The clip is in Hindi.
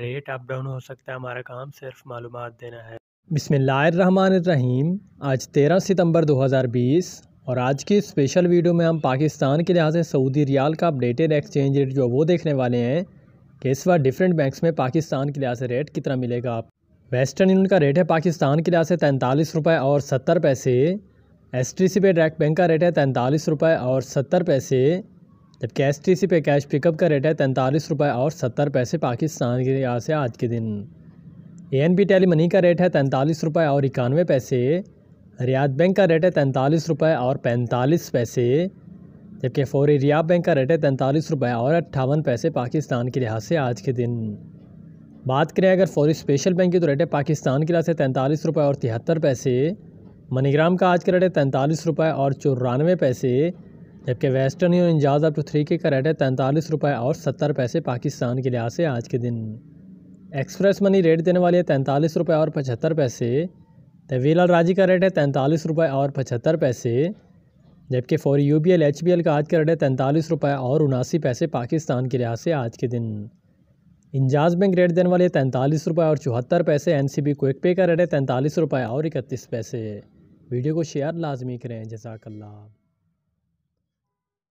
रेट अप डाउन हो सकता है हमारा काम सिर्फ मालूम देना है रहीम आज 13 सितंबर 2020 और आज की स्पेशल वीडियो में हम पाकिस्तान के लिहाज से सऊदी रियाल का अपडेटेड एक्सचेंज रेट जो वो देखने वाले हैं कि इस बार डिफरेंट बैंक्स में पाकिस्तान के लिहाज से रेट कितना मिलेगा आप वेस्टर्न यूनियन का रेट है पाकिस्तान के लिहाज से तैंतालीस रुपये और सत्तर पैसे एस टी सी पे डायरेक्ट बैंक का रेट है तैंतालीस रुपये और सत्तर पैसे जबकि एस टी सी पे कैश पिकअप का रेट है तैंतालीस रुपये और सत्तर पैसे पाकिस्तान के लिहाज से आज के दिन A N B tele money का रेट है तैंतालीस रुपये और इक्यानवे पैसे रियाद बैंक का रेट है तैंतालीस रुपये और पैंतालीस पैसे जबकि फौरी रियाब बैंक का रेट है तैंतालीस रुपये और अट्ठावन पैसे पाकिस्तान के लिहाज से आज के दिन बात करें अगर फौरी स्पेशल बैंक की तो रेट है पाकिस्तान के लिहाज से तैंतालीस रुपये और तिहत्तर पैसे मनीग्राम का आज का रेट है तैंतालीस रुपये और चौरानवे पैसे जबकि वेस्टर्न यूनियन जहाज़ अप टू थ्री के का रेट है तैंतालीस रुपये और सत्तर पैसे पाकिस्तान के लिहाज से आज के दिन एक्सप्रेस मनी रेट देने वाली है तैंतालीस रुपये और पचहत्तर पैसे तवीलाल राजी का रेट है तैंतालीस रुपये और पचहत्तर पैसे जबकि for U B L H B L का आज का रेट है तैंतालीस रुपये और उनासी पैसे पाकिस्तान के लिहाज से आज के दिन इंजाज बैंक रेट देने वाले तैंतालीस रुपये और चौहत्तर पैसे एन सी बी क्विक पे का रेट है तैंतालीस रुपये और इकतीस पैसे वीडियो को शेयर लाजमी करें जजाकल्ला